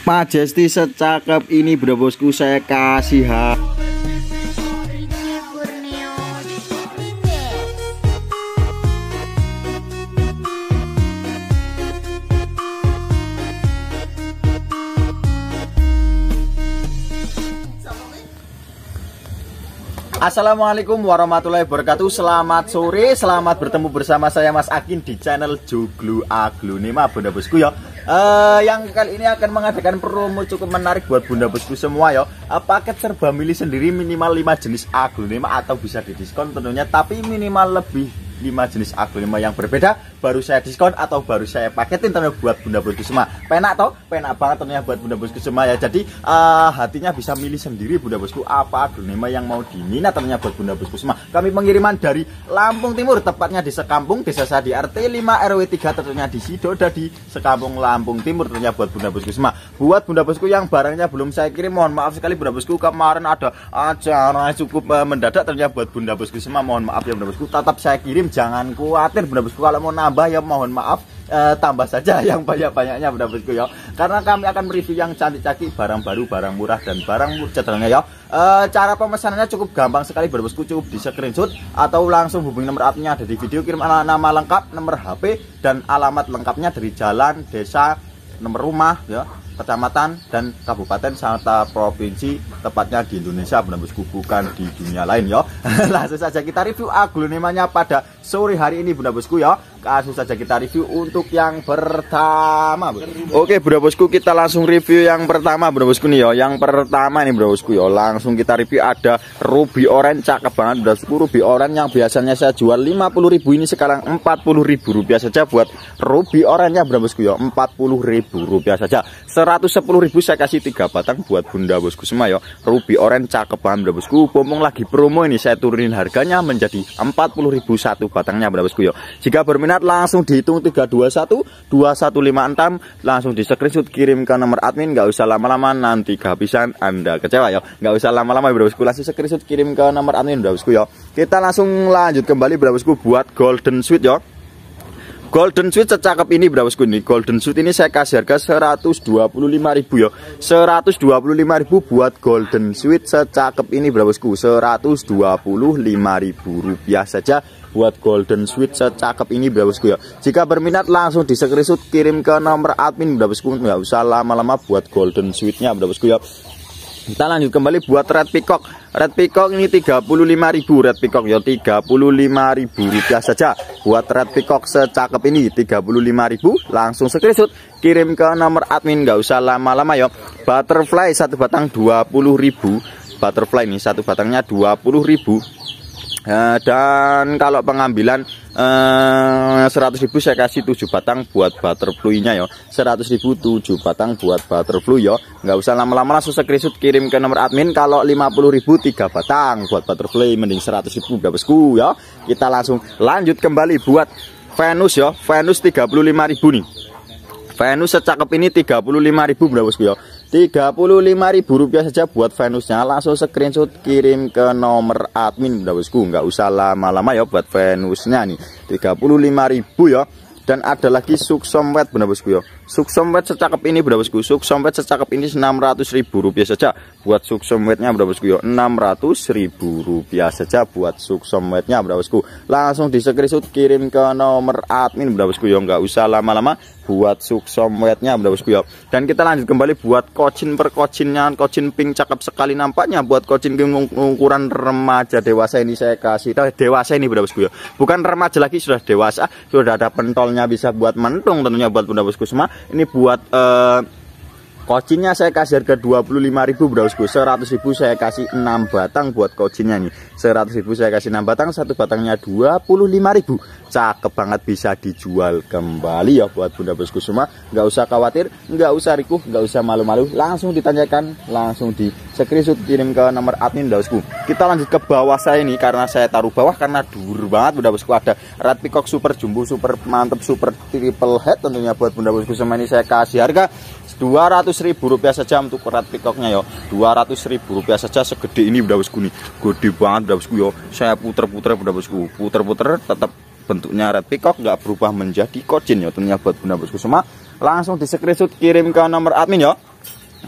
Majesty secakep ini bro bosku saya kasih ha Assalamualaikum warahmatullahi wabarakatuh Selamat sore, selamat bertemu bersama saya Mas Akin di channel Joglu Aglu Nih bunda bosku ya uh, yang kali ini akan mengadakan promo cukup menarik buat bunda bosku semua ya. Uh, paket serba milih sendiri minimal 5 jenis aglonema atau bisa didiskon tentunya, tapi minimal lebih 5 jenis aglonema yang berbeda baru saya diskon atau baru saya paketin ternyata buat Bunda Bosku semua penak toh penak banget ternyata buat Bunda Bosku semua ya jadi uh, hatinya bisa milih sendiri Bunda Bosku apa aglonema yang mau diminat ternyata buat Bunda Bosku semua kami pengiriman dari Lampung Timur tepatnya di Sekampung desa Sadi RT 5 RW 3 tentunya di Sidoda di Sekampung Lampung Timur ternyata buat Bunda Bosku semua buat Bunda Bosku yang barangnya belum saya kirim mohon maaf sekali Bunda Bosku kemarin ada acara cukup uh, mendadak ternyata buat Bunda Bosku semua mohon maaf ya Bunda Bosku tetap saya kirim jangan khawatir Bunda Bosku kalau mau nambah ya mohon maaf eh, tambah saja yang banyak-banyaknya Bunda Bosku ya. Karena kami akan mereview yang cantik-cantik barang baru, barang murah dan barang cetelnya ya. Eh, cara pemesanannya cukup gampang sekali Bunda Bosku cukup di screenshot atau langsung hubungi nomor adminnya ada di video kirim nama lengkap, nomor HP dan alamat lengkapnya dari jalan, desa, nomor rumah ya kecamatan dan kabupaten serta provinsi tepatnya di Indonesia menembus bukan di dunia lain ya langsung saja kita review aglonemanya pada sore hari ini Bunda Bosku ya kasus saja kita review untuk yang pertama bro. Oke bro bosku kita langsung review yang pertama bro bosku nih ya yang pertama nih bro bosku ya langsung kita review ada ruby orange cakep banget bro bosku ruby orange yang biasanya saya jual ribu ini sekarang ribu rupiah saja buat ruby orange ya bro bosku ya ribu rupiah saja ribu saya kasih 3 batang buat bunda bosku semua ya ruby orange cakep banget bro bosku bomong lagi promo ini saya turunin harganya menjadi 40.000 satu batangnya bro bosku ya jika berminat berminat langsung dihitung 321 2156 langsung di screenshot kirim ke nomor admin nggak usah lama-lama nanti kehabisan Anda kecewa ya nggak usah lama-lama bosku langsung screenshot kirim ke nomor admin bosku ya kita langsung lanjut kembali bosku buat golden sweet ya Golden Sweet secakap ini berapa sekun nih? Golden Sweet ini saya kasih harga 125.000 ya. 125.000 buat Golden Sweet secakap ini berapa sekun? 125.000 rupiah saja buat Golden Sweet secakap ini berapa ya. Jika berminat langsung di screenshot kirim ke nomor admin berapa sekun nggak usah lama-lama buat Golden Sweetnya berapa sekun ya kita lanjut kembali buat red peacock red peacock ini 35.000 red peacock ya 35.000 rupiah saja buat red peacock secakep ini 35.000 langsung screenshot kirim ke nomor admin gak usah lama-lama ya butterfly satu batang 20.000 butterfly ini satu batangnya 20.000 Eh, dan kalau pengambilan eh, ribu saya kasih 7 batang buat butterfly-nya ya. ribu 7 batang buat butterfly ya. Nggak usah lama-lama langsung screenshot kirim ke nomor admin kalau ribu 3 batang buat butterfly mending ribu, udah besku ya. Kita langsung lanjut kembali buat Venus ya. Venus ribu nih. Venus secakep ini 35.000 berapa ya 35.000 rupiah saja buat Venusnya langsung screenshot kirim ke nomor admin berapa nggak usah lama-lama ya buat Venusnya nih 35.000 ya dan ada lagi suksomwet bener bosku ya Suk secakap secakep ini berapa bosku? Suk secakap secakep ini 600 ribu rupiah saja. Buat suk berapa bosku? Yo 600 ribu rupiah saja buat suk berapa bosku? Langsung di screenshot kirim ke nomor admin berapa bosku? Yo nggak usah lama-lama buat suk berapa bosku? Yo. Dan kita lanjut kembali buat kocin per kocinnya. Kocin pink cakep sekali nampaknya buat kocin ukuran remaja dewasa ini saya kasih. tahu Dewasa ini berapa bosku? Yo. Bukan remaja lagi sudah dewasa, sudah ada pentolnya bisa buat mentung tentunya buat bunda bosku semua ini buat uh, Kocinnya saya kasih harga 25.000 Bro, 100.000 saya kasih 6 batang buat kocinnya nih. 100.000 saya kasih 6 batang, satu batangnya 25.000. Cakep banget bisa dijual kembali ya buat Bunda Bosku semua. Nggak usah khawatir, nggak usah rikuh, nggak usah malu-malu, langsung ditanyakan, langsung di screenshot kirim ke nomor admin Bosku. Kita lanjut ke bawah saya ini karena saya taruh bawah karena dur banget Bunda Bosku ada Red Peacock Super Jumbo Super Mantep Super Triple Head tentunya buat Bunda Bosku semua ini saya kasih harga 200 ribu rupiah saja untuk kerat pikoknya yo ratus ribu rupiah saja segede ini udah bosku nih gede banget udah bosku yo saya puter-puter udah bosku puter-puter tetap bentuknya red peacock nggak berubah menjadi kocin ya tentunya buat bunda bosku semua langsung di screenshot kirim ke nomor admin ya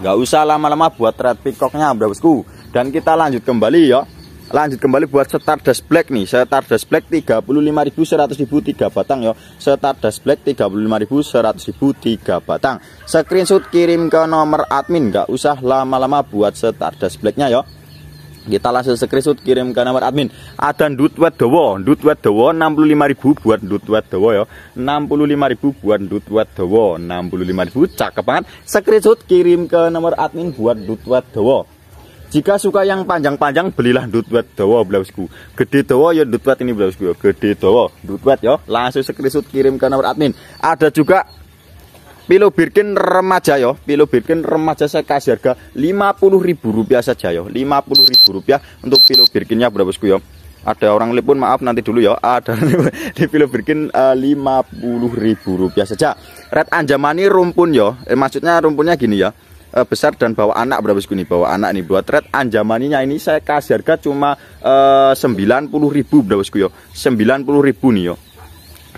nggak usah lama-lama buat red peacocknya bunda bosku dan kita lanjut kembali ya lanjut kembali buat Stardust Black nih Stardust Black 35.100.000 ribu 3 batang ya Stardust Black 35.100.000 ribu 3 batang screenshot kirim ke nomor admin nggak usah lama-lama buat Stardust Blacknya ya kita langsung screenshot kirim ke nomor admin ada dutwet dowo dutwet dowo 65000 buat dutwet dowo ya 65000 buat dutwet dowo 65000 cakep banget screenshot kirim ke nomor admin buat dutwet dowo jika suka yang panjang-panjang belilah dutwet dawa blausku. Gede dawa ya dutwet ini blausku ya. Gede dawa dutwet ya. Langsung screenshot kirim ke nomor admin. Ada juga Pilo Birkin remaja yo, ya. Pilo Birkin remaja saya kasih harga Rp50.000 saja yo. Ya. Rp50.000 untuk Pilo Birkinnya blausku ya. Ada orang lip maaf nanti dulu ya. Ada di Pilo Birkin Rp50.000 eh, uh, saja. Red Anjamani rumpun yo. Ya. Eh, maksudnya rumpunnya gini ya uh, besar dan bawa anak berapa segini bawa anak nih buat red anjamaninya ini saya kasih harga cuma eh, sembilan puluh ribu berapa yo sembilan puluh ribu nih yo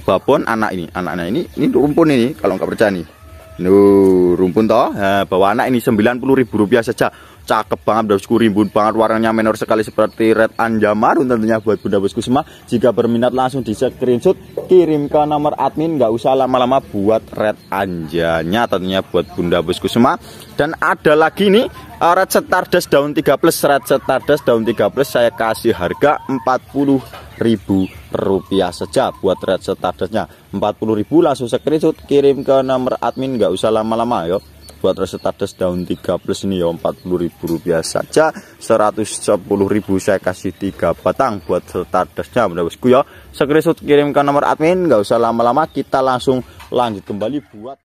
babon anak ini anak ini ini rumpun ini kalau nggak percaya nih Nuh, rumpun toh. Nah, bawa anak ini ribu rupiah saja cakep banget bunda bosku rimbun banget warnanya menor sekali seperti red anjamarun tentunya buat bunda bosku semua jika berminat langsung di screenshot kirim ke nomor admin nggak usah lama-lama buat red anjanya tentunya buat bunda bosku semua dan ada lagi nih eh, red stardust daun 3 plus red stardust daun 3 plus saya kasih harga 40 ribu rupiah saja buat red stardustnya 40 ribu langsung screenshot kirim ke nomor admin nggak usah lama-lama yuk buat resetatus daun 3 plus ini ya Rp40.000 saja 110000 saya kasih 3 batang buat setadasnya Bunda Bosku ya. Screenshot kirimkan nomor admin, nggak usah lama-lama kita langsung lanjut kembali buat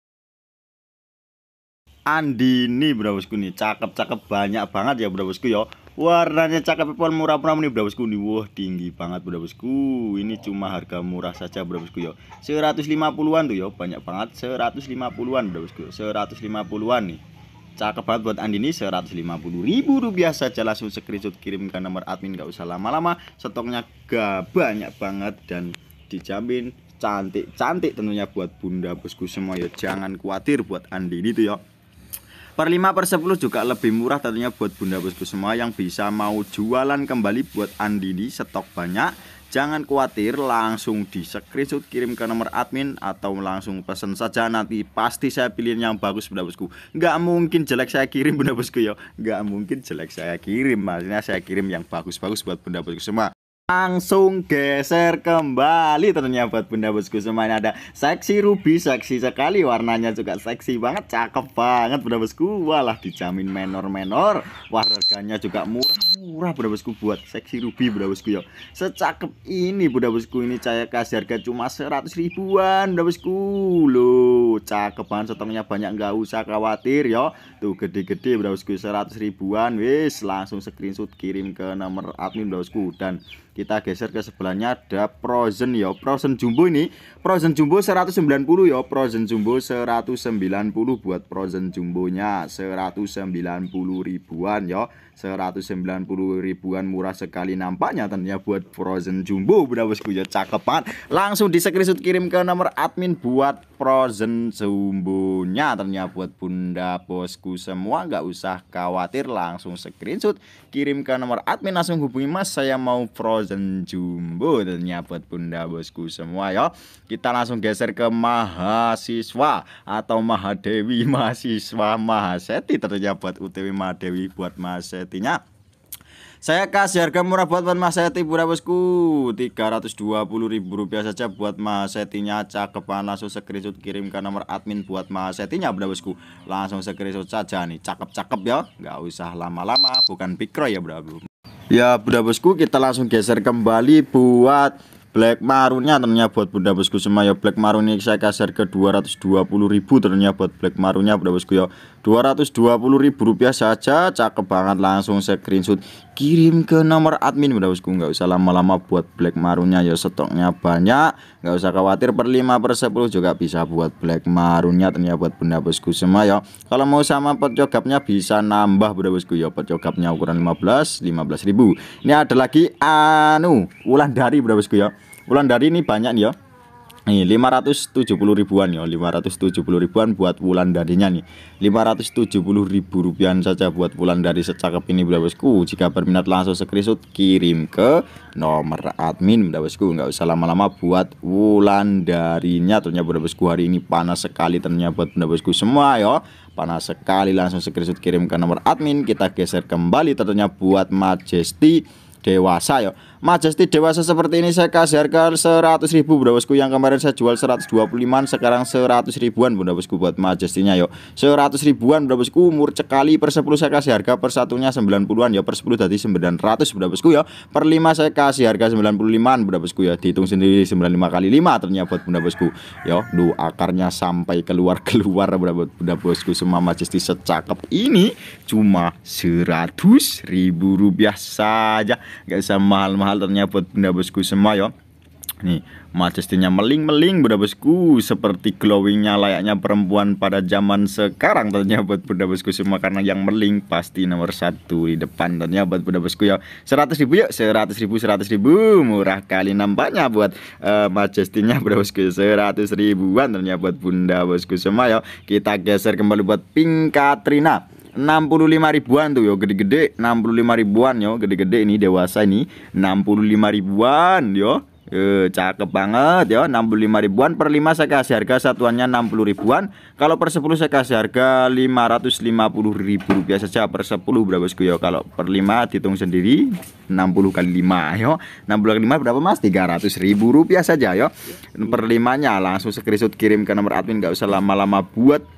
Andini bro bosku nih cakep-cakep banyak banget ya bro bosku ya warnanya cakep pun murah-murah nih bro bosku nih wah tinggi banget bro bosku ini cuma harga murah saja bro bosku ya 150-an tuh ya banyak banget 150-an bro bosku 150-an nih cakep banget buat Andini 150 ribu rupiah saja langsung screenshot kirimkan nomor admin gak usah lama-lama stoknya gak banyak banget dan dijamin cantik-cantik tentunya buat bunda bosku semua ya jangan khawatir buat Andini tuh ya Per 5 per 10 juga lebih murah tentunya buat bunda bosku semua yang bisa mau jualan kembali buat Andini stok banyak. Jangan khawatir langsung di screenshot kirim ke nomor admin atau langsung pesan saja nanti pasti saya pilih yang bagus bunda bosku. Nggak mungkin jelek saya kirim bunda bosku ya. Nggak mungkin jelek saya kirim maksudnya saya kirim yang bagus-bagus buat bunda bosku semua. Langsung geser kembali ternyata buat bunda bosku semuanya ada seksi ruby seksi sekali warnanya juga seksi banget cakep banget bunda bosku walah dijamin menor-menor warganya juga murah-murah bunda bosku buat seksi ruby bunda bosku ya secakep ini bunda bosku ini saya kasih harga cuma 100 ribuan bunda bosku loh cakep banget setengahnya banyak nggak usah khawatir yo tuh gede-gede bunda bosku 100 ribuan wis langsung screenshot kirim ke nomor admin bunda bosku dan kita geser ke sebelahnya ada Frozen ya Frozen Jumbo ini Frozen Jumbo 190 ya Frozen Jumbo 190 buat Frozen Jumbonya 190 ribuan ya 190 ribuan murah sekali nampaknya tentunya buat frozen jumbo udah bosku ya cakep banget langsung di screenshot kirim ke nomor admin buat frozen jumbo nya, ternyata buat bunda bosku semua nggak usah khawatir langsung screenshot kirim ke nomor admin langsung hubungi mas saya mau frozen jumbo ternyata buat bunda bosku semua ya kita langsung geser ke mahasiswa atau mahadewi mahasiswa mahaseti tentunya buat UTW mahadewi buat mahaseti Artinya saya kasih harga murah buat Mas Seti pura bosku. ribu rupiah saja buat Mas Setinya cakepan langsung screenshot kirimkan nomor admin buat Mas Setinya bosku. Langsung screenshot saja nih. Cakep-cakep ya. nggak usah lama-lama, bukan pikro ya bro. Ya Bro bosku, kita langsung geser kembali buat Black Marunnya ternyata buat Bunda Bosku semua ya Black Marun ini saya kasar ke ribu ternyata buat Black Marunnya Bunda Bosku ya ribu rupiah saja cakep banget langsung saya screenshot kirim ke nomor admin udah bosku nggak usah lama-lama buat black marunnya ya stoknya banyak nggak usah khawatir per 5 per 10 juga bisa buat black marunnya ternyata buat benda bosku semua ya kalau mau sama pot jogapnya bisa nambah bunda bosku ya pot jogapnya ukuran 15 15.000 ini ada lagi anu ulan dari bunda bosku ya ulan dari ini banyak nih ya Nih, 570 ribuan ya, 570 ribuan buat bulan darinya nih. 570 ribu rupiah saja buat bulan dari secakap ini bosku. Jika berminat langsung screenshot kirim ke nomor admin bosku. Nggak usah lama-lama buat bulan darinya. Ternyata bosku hari ini panas sekali ternyata buat bosku semua ya. Panas sekali langsung screenshot kirim ke nomor admin. Kita geser kembali tentunya buat Majesty dewasa ya Majesty dewasa seperti ini saya kasih harga 100 ribu bunda bosku Yang kemarin saya jual 125an sekarang 100 ribuan bunda bosku buat majestinya yuk 100 ribuan bunda bosku umur cekali per 10 saya kasih harga per satunya 90an ya per 10 tadi 900 bunda bosku ya Per 5 saya kasih harga 95an bunda bosku ya Dihitung sendiri 95 kali 5 ternyata buat bunda bosku ya duh akarnya sampai keluar-keluar bunda, bunda bosku Semua Majesty secakep ini cuma 100 ribu rupiah saja Gak usah mahal-mahal ternyata buat bunda bosku semua yo Nih, majestinya meling-meling bunda bosku Seperti glowingnya layaknya perempuan pada zaman sekarang ternyata buat bunda bosku semua Karena yang meling pasti nomor satu di depan ternyata buat bunda bosku ya 100 ribu yuk, 100 ribu, 100 ribu Murah kali nampaknya buat uh, eh, majestinya bunda bosku 100 ribuan ternyata buat bunda bosku semua ya Kita geser kembali buat Pink Katrina 65 ribuan tuh yo gede-gede 65 ribuan yo gede-gede ini dewasa ini 65 ribuan yo e, cakep banget ya 65 ribuan per 5 saya kasih harga satuannya 60 ribuan kalau per 10 saya kasih harga 550 ribu rupiah saja per 10 berapa sih yo kalau per 5 dihitung sendiri 60 kali 5 yo 60 kali 5 berapa mas 300 ribu rupiah saja yo per 5 nya langsung screenshot kirim ke nomor admin nggak usah lama-lama buat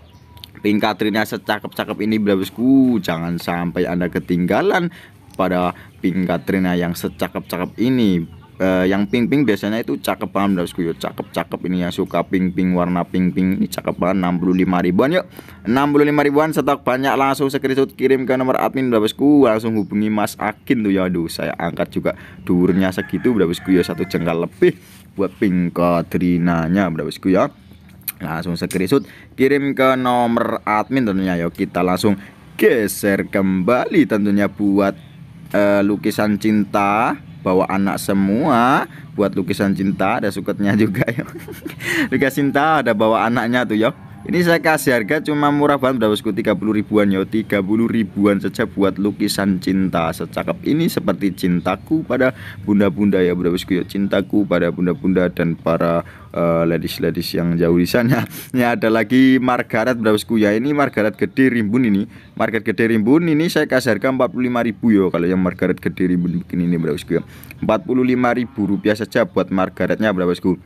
ringka trinya secakep-cakep ini bosku jangan sampai anda ketinggalan pada pink Katrina yang secakep-cakep ini uh, yang pink-pink biasanya itu cakep banget bosku yuk cakep-cakep ini yang suka pink-pink warna pink-pink ini cakep banget 65 ribuan yuk 65 ribuan stok banyak langsung screenshot kirim ke nomor admin bosku langsung hubungi Mas Akin tuh ya aduh saya angkat juga durnya segitu bosku ya satu jengkal lebih buat pink Katrinanya bosku ya Nah, langsung screenshot kirim ke nomor admin tentunya yuk kita langsung geser kembali tentunya buat uh, lukisan cinta bawa anak semua buat lukisan cinta ada suketnya juga yuk lukisan cinta ada bawa anaknya tuh yuk ini saya kasih harga cuma murah banget berapa bosku 30 ribuan ya 30 ribuan saja buat lukisan cinta secakep ini seperti cintaku pada bunda-bunda ya berapa bosku ya cintaku pada bunda-bunda dan para eh, ladies-ladies uh, yang jauh di sana. Ini ada lagi Margaret Browsku ya. Ini Margaret Gede Rimbun ini. Margaret Gede Rimbun ini saya kasih harga ribu ya kalau yang Margaret Gede Rimbun begini ini puluh ya. ribu rupiah saja buat Margaretnya Browsku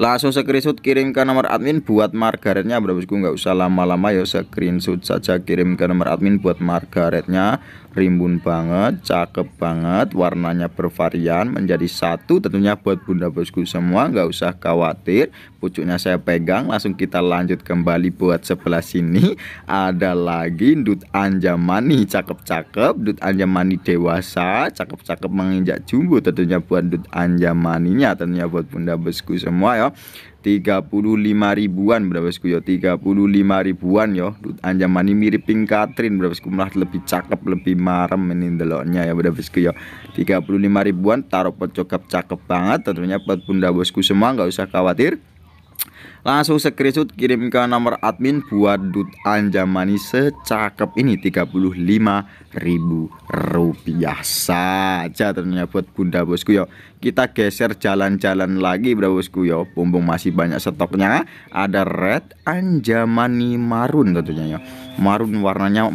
langsung screenshot kirimkan nomor admin buat Margaretnya bro bosku nggak usah lama-lama ya screenshot saja kirim nomor admin buat Margaretnya rimbun banget, cakep banget, warnanya bervarian menjadi satu tentunya buat bunda bosku semua nggak usah khawatir pucuknya saya pegang langsung kita lanjut kembali buat sebelah sini ada lagi dut anjamani cakep-cakep dut anjamani dewasa cakep-cakep menginjak jumbo tentunya buat dut anjamaninya tentunya buat bunda bosku semua ya 35 ribuan berapa berabasku yo 35 ribuan yo Anjaman ini mirip Pink Katrin sih malah lebih cakep lebih marem ini deloknya ya berabasku yo 35 ribuan taruh cokap cakep banget tentunya buat bunda bosku semua nggak usah khawatir Langsung screenshot kirim ke nomor admin buat Dut Anjamani secakep ini 35 ribu rupiah saja ternyata buat bunda bosku yo. Kita geser jalan-jalan lagi bro bosku yo. Bumbung masih banyak stoknya. Ada red Anjamani marun tentunya yo. Marun warnanya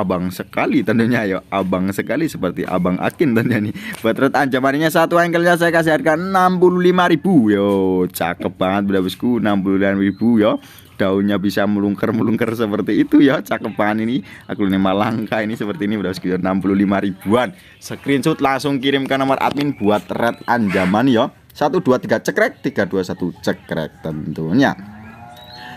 abang sekali tentunya ya abang sekali seperti abang Akin tentunya nih Betrut ancamannya satu engkelnya saya kasih harga lima ribu yo cakep banget bro bosku 65.000 ribu yo daunnya bisa melungker-melungker seperti itu ya cakep banget ini aku ini malangka ini seperti ini enam sekitar 65 ribuan screenshot langsung kirim ke nomor admin buat red anjaman ya 123 cekrek 321 cekrek tentunya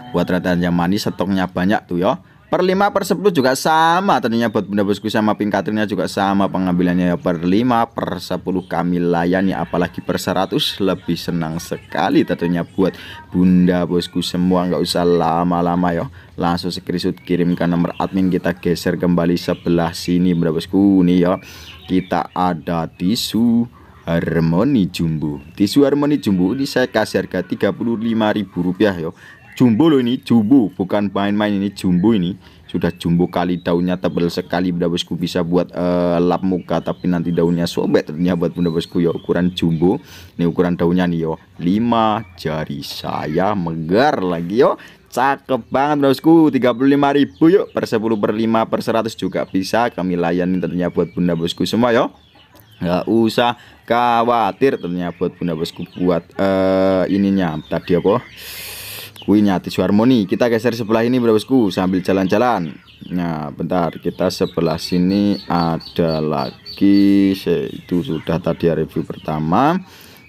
buat red anjaman ini stoknya banyak tuh ya Per 5 per 10 juga sama tentunya buat Bunda Bosku sama Pink juga sama pengambilannya ya per 5 per 10 kami layani apalagi per 100 lebih senang sekali tentunya buat Bunda Bosku semua nggak usah lama-lama ya langsung screenshot kirimkan nomor admin kita geser kembali sebelah sini Bunda Bosku nih ya kita ada tisu harmoni jumbo tisu harmoni jumbo ini saya kasih harga ribu rupiah yo. Ya jumbo loh ini jumbo bukan main-main ini jumbo ini sudah jumbo kali daunnya tebal sekali bunda bosku bisa buat uh, lap muka tapi nanti daunnya sobek ternyata buat bunda bosku ya ukuran jumbo ini ukuran daunnya nih yo lima jari saya megar lagi yo cakep banget bosku 35.000 yuk per 10 per 5 per 100 juga bisa kami layani ternyata buat bunda bosku semua yo nggak usah khawatir ternyata buat bunda bosku buat uh, ininya tadi apa kuinya Tisu harmoni, Kita geser sebelah ini Bro Bosku sambil jalan-jalan. Nah, bentar. Kita sebelah sini ada lagi itu sudah tadi ya, review pertama.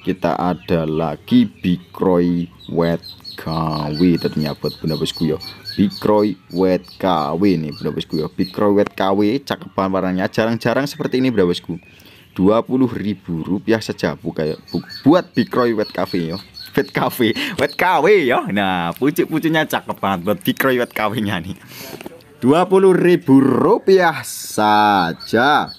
Kita ada lagi Bikroy Wet Kawi. tentunya buat Bunda Bosku ya. Bikroy Wet Kawi ini Bunda Bosku ya. Bikroy Wet Kawi, cakep banget warnanya. Jarang-jarang seperti ini Bro Bosku. 20.000 rupiah saja buka ya. buat Bikroy Wet Kawi ya. Wet Cafe. Wet Cafe ya. Nah, pucuk-pucuknya cakep banget buat dikroy wet cafe-nya nih. ribu rupiah saja.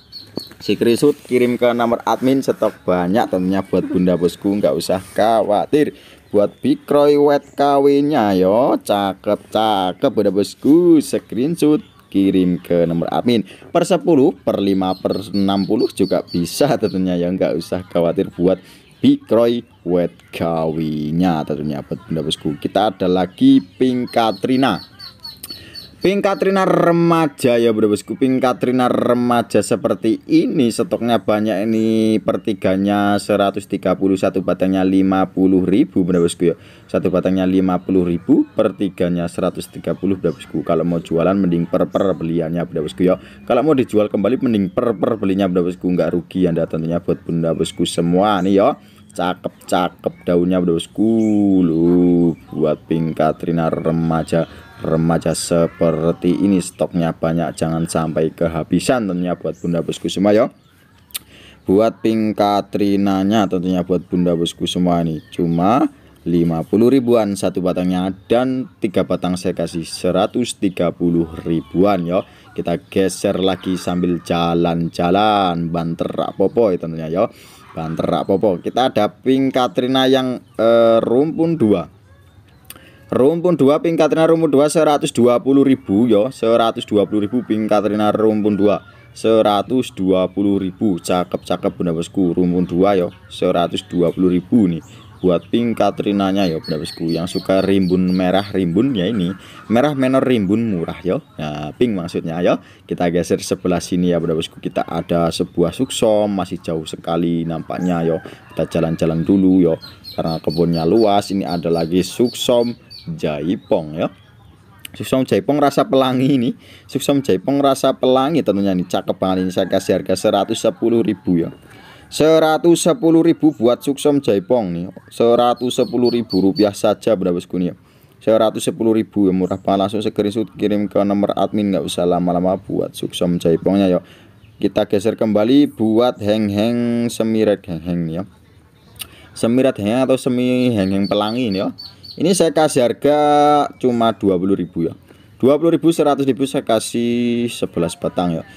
Krisut kirim ke nomor admin stok banyak tentunya buat Bunda Bosku nggak usah khawatir buat Bikroy wet kawinnya yo cakep cakep Bunda Bosku screenshot kirim ke nomor admin per 10 per 5 per 60 juga bisa tentunya ya nggak usah khawatir buat Bikroy Wet Gawinya tentunya Bunda bosku kita ada lagi Pink Katrina Pink Katrina remaja ya Bunda bosku Pink Katrina remaja seperti ini stoknya banyak ini pertiganya 131 batangnya 50.000 Bunda bosku ya satu batangnya 50.000 pertiganya 130 Bunda bosku kalau mau jualan mending per per beliannya Bunda bosku ya kalau mau dijual kembali mending per per belinya Bunda bosku enggak rugi anda tentunya buat Bunda bosku semua nih ya cakep-cakep daunnya bosku lu buat pink Katrina remaja remaja seperti ini stoknya banyak jangan sampai kehabisan tentunya buat bunda bosku semua ya buat pink Katrinanya tentunya buat bunda bosku semua nih cuma 50 ribuan satu batangnya dan tiga batang saya kasih 130 ribuan yo kita geser lagi sambil jalan-jalan banter apa-apa tentunya yo banter popo kita ada pink Katrina yang eh, rumpun 2 rumpun 2 pink Katrina rumpun 2 120 ribu yo 120 ribu pink Katrina rumpun 2 120 ribu cakep cakep bunda bosku rumpun 2 yo 120 ribu nih buat pink Katrinanya ya bosku yang suka rimbun merah rimbun ya ini merah menor rimbun murah ya nah pink maksudnya ya kita geser sebelah sini ya bosku kita ada sebuah suksom masih jauh sekali nampaknya ya kita jalan-jalan dulu ya karena kebunnya luas ini ada lagi suksom jaipong ya Suksom Jaipong rasa pelangi ini Suksom Jaipong rasa pelangi tentunya ini cakep banget ini saya kasih harga 110.000 ya ribu buat suksom jaipong nih. ribu rupiah saja berapa seratus sepuluh ribu ya murah banget langsung screenshot kirim ke nomor admin nggak usah lama-lama buat suksom jaipongnya ya. Kita geser kembali buat heng-heng semiret heng-heng nih ya. Semiret heng atau semi heng-heng pelangi nih ya. Ini saya kasih harga cuma ribu ya. ribu seratus ribu saya kasih 11 batang ya.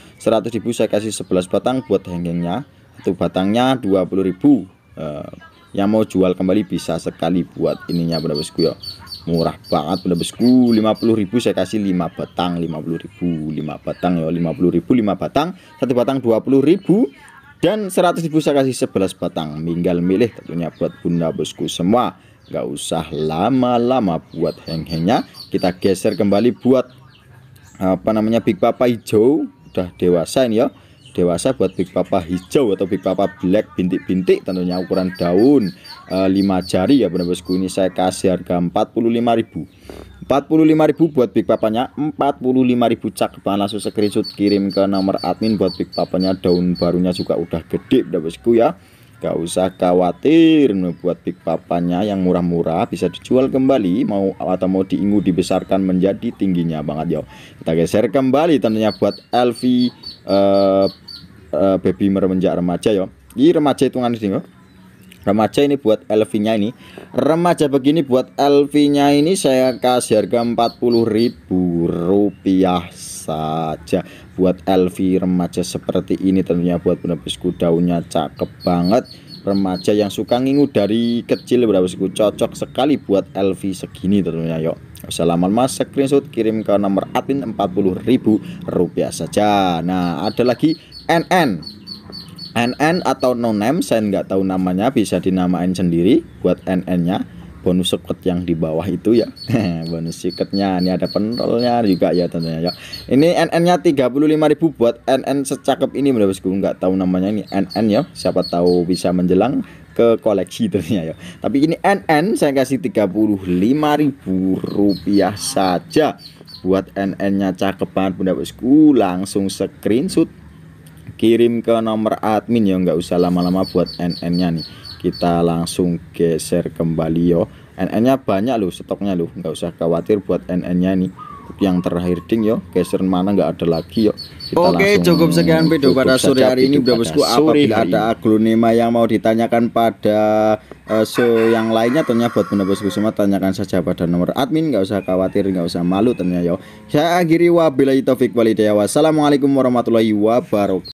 ribu saya kasih 11 batang buat heng-hengnya satu batangnya 20.000 eh, yang mau jual kembali bisa sekali buat ininya bener bosku ya murah banget bener bosku 50.000 saya kasih 5 batang 50.000 5 batang ya 50.000 5 batang satu batang 20.000 dan 100.000 saya kasih 11 batang minggal milih tentunya buat bunda bosku semua nggak usah lama-lama buat heng-hengnya kita geser kembali buat apa namanya Big Papa hijau udah dewasa ini ya dewasa buat Big Papa hijau atau Big Papa black bintik-bintik tentunya ukuran daun e, eh, 5 jari ya benar bosku ini saya kasih harga 45.000 45.000 buat Big Papanya 45.000 cakepan langsung screenshot kirim ke nomor admin buat Big Papanya daun barunya juga udah gede benar bosku ya gak usah khawatir buat big papanya yang murah-murah bisa dijual kembali mau atau mau diingu dibesarkan menjadi tingginya banget ya kita geser kembali tentunya buat Elvi uh, Eh, baby remaja remaja ya ini remaja hitungan sih remaja ini buat LV nya ini remaja begini buat LV nya ini saya kasih harga 40.000 rupiah saja buat LV remaja seperti ini tentunya buat penebusku daunnya cakep banget remaja yang suka ngingu dari kecil berapa cocok sekali buat LV segini tentunya yuk Salaman mas screenshot kirim ke nomor admin 40 ribu rupiah saja Nah ada lagi NN NN atau no name saya nggak tahu namanya bisa dinamain sendiri buat NN nya bonus siket yang di bawah itu ya bonus siketnya ini ada penrolnya juga ya tentunya ya ini NN nya 35.000 buat NN secakep ini menurut bosku nggak tahu namanya ini NN ya siapa tahu bisa menjelang ke koleksi tentunya ya tapi ini NN saya kasih 35.000 rupiah saja buat NN nya cakep banget bunda bosku langsung screenshot kirim ke nomor admin ya nggak usah lama-lama buat NN nya nih kita langsung geser kembali yo NN nya banyak loh stoknya loh nggak usah khawatir buat NN nya nih yang terakhir ding yo geser mana nggak ada lagi yo kita Oke cukup sekian video pada sore hari ini Bunda Bosku apabila ada aglonema yang mau ditanyakan pada uh, show yang lainnya tentunya buat Bunda Bosku semua tanyakan saja pada nomor admin nggak usah khawatir nggak usah malu tentunya yo saya akhiri wabillahi taufiq walhidayah wassalamualaikum warahmatullahi wabarakatuh